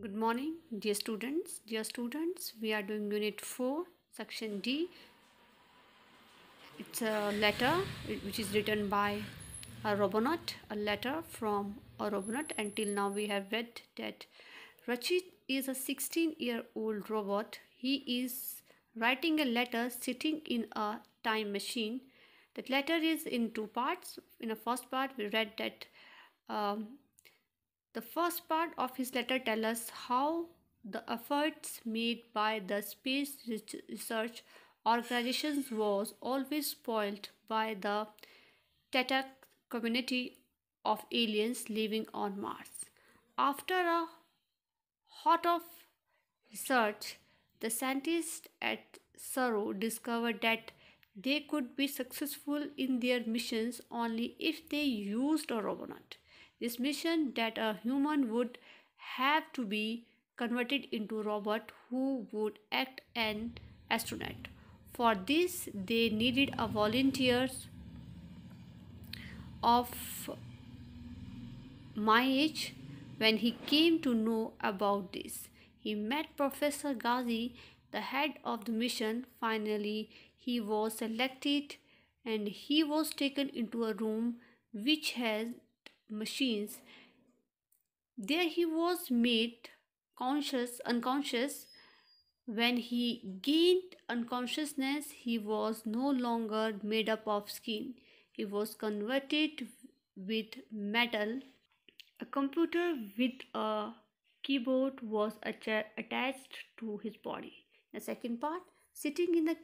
Good morning dear students. Dear students, we are doing unit 4 section D. It's a letter which is written by a Robonaut, a letter from a Robonaut. Until now we have read that Rachit is a 16 year old robot. He is writing a letter sitting in a time machine. That letter is in two parts. In the first part we read that um, the first part of his letter tells us how the efforts made by the space research organizations was always spoiled by the Teta community of aliens living on Mars. After a hot of research, the scientists at Saro discovered that they could be successful in their missions only if they used a robot. This mission that a human would have to be converted into robot who would act an astronaut. For this, they needed a volunteers of my age. When he came to know about this, he met Professor Ghazi, the head of the mission. Finally, he was selected and he was taken into a room which has machines. There he was made conscious, unconscious. When he gained unconsciousness, he was no longer made up of skin. He was converted with metal. A computer with a keyboard was attached to his body. The second part, sitting in the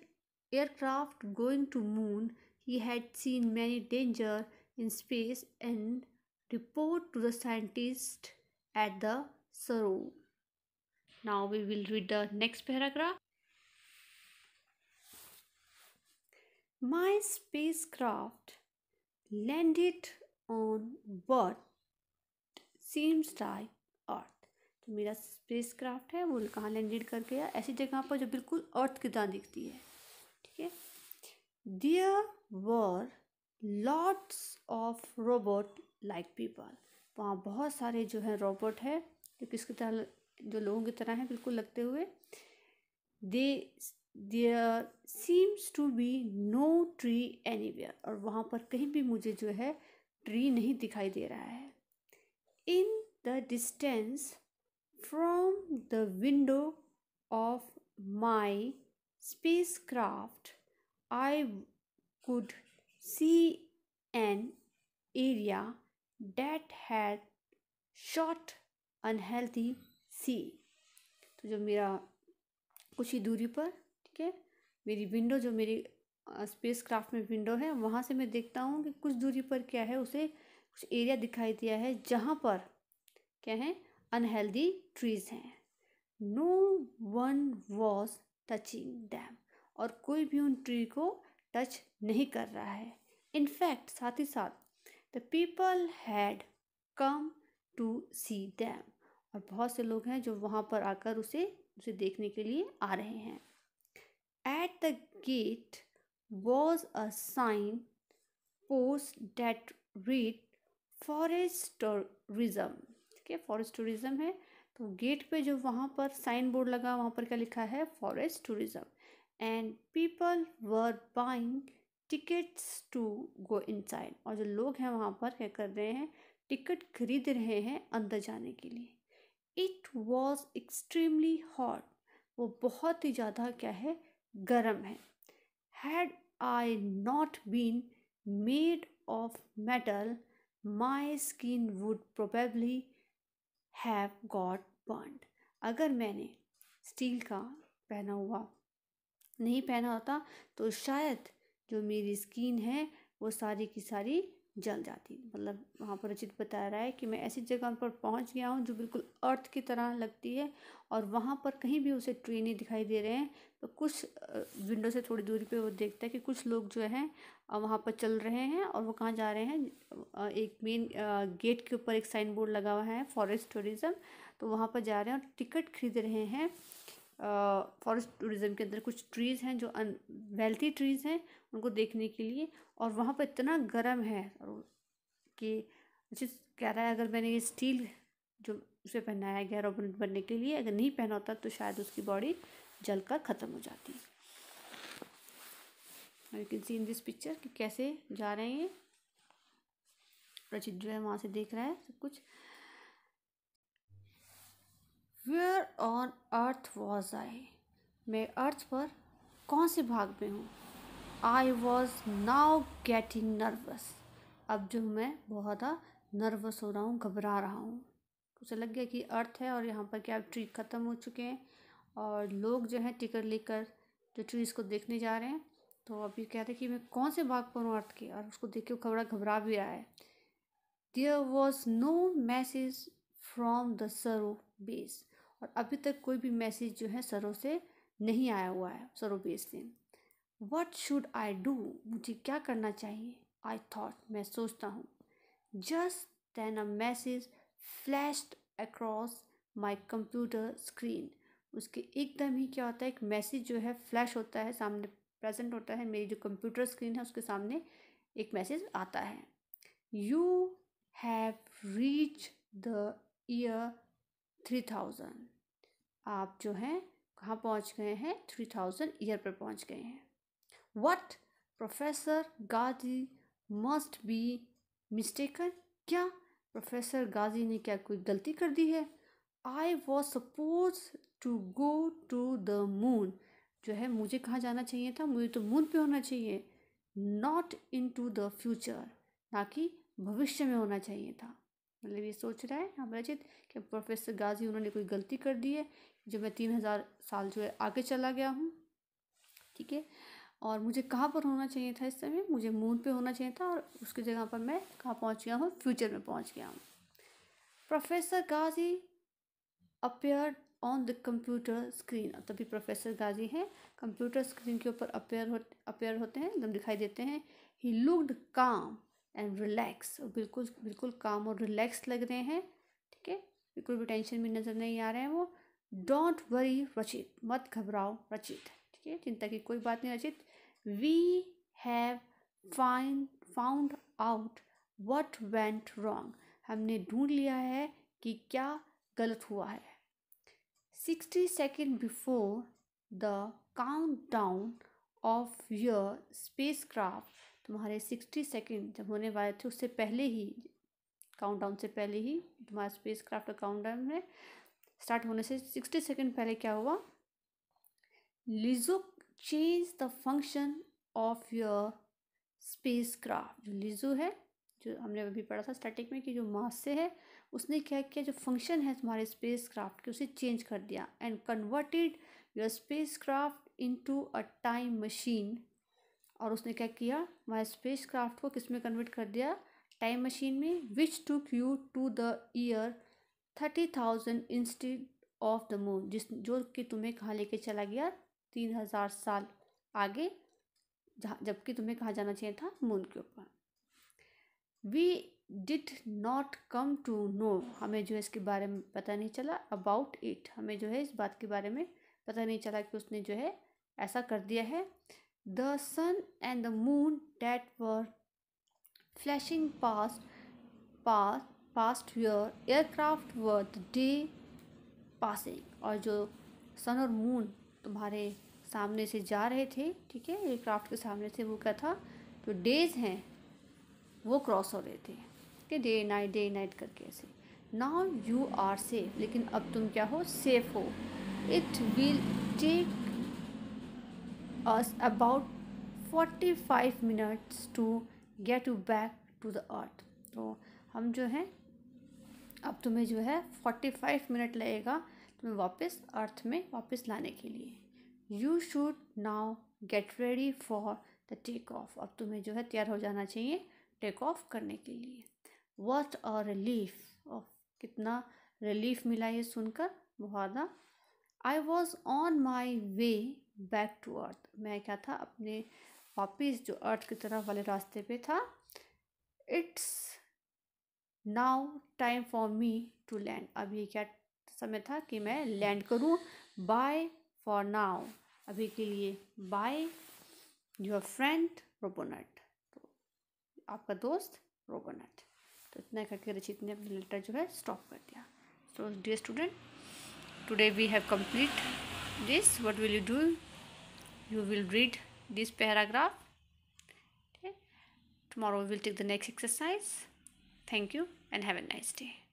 aircraft going to moon, he had seen many danger in space and report to the scientist at the Saro. Now we will read the next paragraph. My spacecraft landed on what seems like Earth. तो मेरा spacecraft है वो कहाँ landed कर गया ऐसी जगह पर जो बिल्कुल अर्थ की तरह दिखती है ठीक है there were lots of robot like people वहाँ बहुत सारे जो है रोबोट है जो किसकी तरह जो लोगों की तरह हैं बिल्कुल लगते हुए दे there seems to be no tree anywhere और वहाँ पर कहीं भी मुझे जो है ट्री नहीं दिखाई दे रहा है in the distance from the window of my spacecraft I could see an area that had short unhealthy see तो जो मेरा कुछ ही दूरी पर ठीक है मेरी विंडो जो मेरी स्पेस क्राफ्ट में विंडो है वहाँ से मैं देखता हूँ कि कुछ दूरी पर क्या है उसे कुछ एरिया दिखाई दिया है जहाँ पर क्या है अनहेल्दी ट्रीज़ हैं no one was touching them और कोई भी उन ट्री को टच नहीं कर रहा है इनफैक्ट साथ ही साथ the people had come to see them और बहुत से लोग हैं जो वहाँ पर आकर उसे उसे देखने के लिए आ रहे हैं at the gate was a sign post that read forest tourism ठीक है फॉरेस्ट टूरिज्म है तो गेट पे जो वहाँ पर साइन बोर्ड लगा वहाँ पर क्या लिखा है forest tourism and people were buying tickets to go inside और जो लोग हैं वहाँ पर क्या कर रहे हैं टिकट खरीद रहे हैं अंदर जाने के लिए इट वॉज एक्सट्रीमली हॉट वो बहुत ही ज़्यादा क्या है गर्म है had I not been made of metal my skin would probably have got burned अगर मैंने स्टील का पहना हुआ नहीं पहना होता तो शायद जो मेरी स्किन है वो सारी की सारी जल जाती मतलब वहाँ पर रचित बता रहा है कि मैं ऐसी जगह पर पहुँच गया हूँ जो बिल्कुल अर्थ की तरह लगती है और वहाँ पर कहीं भी उसे ट्री नहीं दिखाई दे रहे हैं तो कुछ विंडो से थोड़ी दूरी पे वो देखता है कि कुछ लोग जो हैं वहाँ पर चल रहे हैं और वो कहाँ जा रहे हैं एक मेन गेट के ऊपर एक साइन बोर्ड लगा हुआ है फॉरेस्ट टूरिज़म तो वहाँ पर जा रहे हैं और टिकट खरीद रहे हैं फॉरेस्ट टूरिज्म के अंदर कुछ ट्रीज़ हैं जो अन वेल्थी ट्रीज़ हैं उनको देखने के लिए और वहाँ पर इतना गर्म है कि जिस कह रहा है अगर मैंने ये स्टील जो उसे पहनाया गया रोबन बनने के लिए अगर नहीं पहना होता तो शायद उसकी बॉडी जल कर ख़त्म हो जाती you can see in this picture कि कैसे जा रहे हैं ये रचित जो है वहाँ से देख रहा है सब कुछ where on earth was I मैं अर्थ पर कौन से भाग में हूँ I was now getting nervous अब जो मैं बहुत ज़्यादा नर्वस हो रहा हूँ घबरा रहा हूँ उसे लग गया कि अर्थ है और यहाँ पर क्या ट्री ख़त्म हो चुके हैं और लोग जो है टिकट लेकर जो ट्रीज़ को देखने जा रहे हैं तो अभी कह रहे कि मैं कौन से भाग पर हूँ अर्थ के और उसको देख के घबरा घबरा भी रहा है there was no message from the सरो बेस और अभी तक कोई भी मैसेज जो है सरों से नहीं आया हुआ है सरो बेस से वट शुड आई डू मुझे क्या करना चाहिए आई थॉट मैं सोचता हूँ just then a message flashed across my computer screen उसके एकदम ही क्या होता है एक मैसेज जो है फ्लैश होता है सामने प्रेजेंट होता है मेरी जो कंप्यूटर स्क्रीन है उसके सामने एक मैसेज आता है you have reach the year three thousand आप जो हैं कहाँ पहुँच गए हैं थ्री थाउजेंड ईयर पर पहुँच गए हैं what professor Ghazi must be mistaken क्या प्रोफेसर गाजी ने क्या कोई गलती कर दी है I was suppose to go to the moon जो है मुझे कहाँ जाना चाहिए था मुझे तो मून पे होना चाहिए not into the future ना कि भविष्य में होना चाहिए था मतलब ये सोच रहा है हम रजित कि प्रोफेसर गाजी उन्होंने कोई गलती कर दी है जो मैं तीन हज़ार साल जो है आगे चला गया हूँ ठीक है और मुझे कहाँ पर होना चाहिए था इस समय मुझे मून पे होना चाहिए था और उसकी जगह पर मैं कहाँ पहुँच गया हूँ फ्यूचर में पहुँच गया हूँ professor Ghazi appear on the computer screen तभी प्रोफेसर गाजी हैं कंप्यूटर स्क्रीन के ऊपर अपेयर हो अपेयर होते हैं एकदम मतलब दिखाई देते हैं he looked calm and relax और बिल्कुल बिल्कुल काम और रिलैक्स लग रहे हैं ठीक है बिल्कुल भी टेंशन में नज़र नहीं आ रहे हैं वो डोंट वरी रचित मत घबराओ रचित ठीक है चिंता की कोई बात नहीं Rachit we have fine found out what went wrong हमने ढूंढ लिया है कि क्या गलत हुआ है sixty second before the countdown of your spacecraft तुम्हारे सिक्सटी सेकेंड जब होने वाले थे उससे पहले ही काउंटडाउन से पहले ही तुम्हारा स्पेस क्राफ्ट काउंटडाउन में स्टार्ट होने से सिक्सटी सेकेंड पहले क्या हुआ Lijo change the function of your spacecraft जो लिजो है जो हमने अभी पढ़ा था स्टैटिक में कि जो मास से है उसने क्या किया जो फंक्शन है तुम्हारे स्पेस क्राफ्ट के उसे चेंज कर दिया and converted your spacecraft into a time machine और उसने क्या किया वहाँ स्पेस क्राफ्ट को किस में कन्वर्ट कर दिया टाइम मशीन में which took you to the year thirty thousand instead of the moon जिस जो कि तुम्हें कहाँ लेके चला गया तीन हज़ार साल आगे जबकि तुम्हें कहाँ जाना चाहिए था मून के ऊपर we did not come to know हमें जो है इसके बारे में पता नहीं चला अबाउट इट हमें जो है इस बात के बारे में पता नहीं चला कि उसने जो है ऐसा कर दिया है The sun and the moon that were flashing past past past your aircraft were the day passing और जो सन और मून तुम्हारे सामने से जा रहे थे ठीक है एयरक्राफ्ट के सामने से वो क्या था जो डेज हैं वो क्रॉस हो रहे थे ठीक है डे नाइट डे नाइट करके ऐसे नाउ यू आर सेफ लेकिन अब तुम क्या हो सेफ हो it will take us about 45 minutes to get you back to the earth तो हम जो हैं अब तुम्हें जो है 45 मिनट लगेगा तुम्हें वापस अर्थ में वापस लाने के लिए you should now get ready for the take off अब तुम्हें जो है तैयार हो जाना चाहिए टेक ऑफ करने के लिए वॉट और रिलीफ ऑफ कितना रिलीफ मिला ये सुनकर बहुत I was on my way back to earth मैं क्या था अपने वापिस जो अर्थ की तरफ वाले रास्ते पे था it's now time for me to land अब ये क्या समय था कि मैं लैंड करूँ बाय फॉर नाउ अभी के लिए बाय योर फ्रेंड रोबोनट तो आपका दोस्त रोबोनट तो इतना करके रचित ने अपना लेटर जो है स्टॉप कर दिया so dear student today we have complete this what will you do you will read this paragraph okay. tomorrow we will take the next exercise thank you and have a nice day